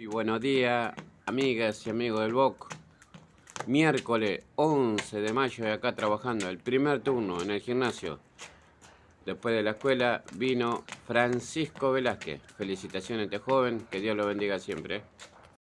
Y buenos días, amigas y amigos del BOC. Miércoles 11 de mayo, acá trabajando el primer turno en el gimnasio. Después de la escuela vino Francisco Velázquez. Felicitaciones a este joven, que Dios lo bendiga siempre.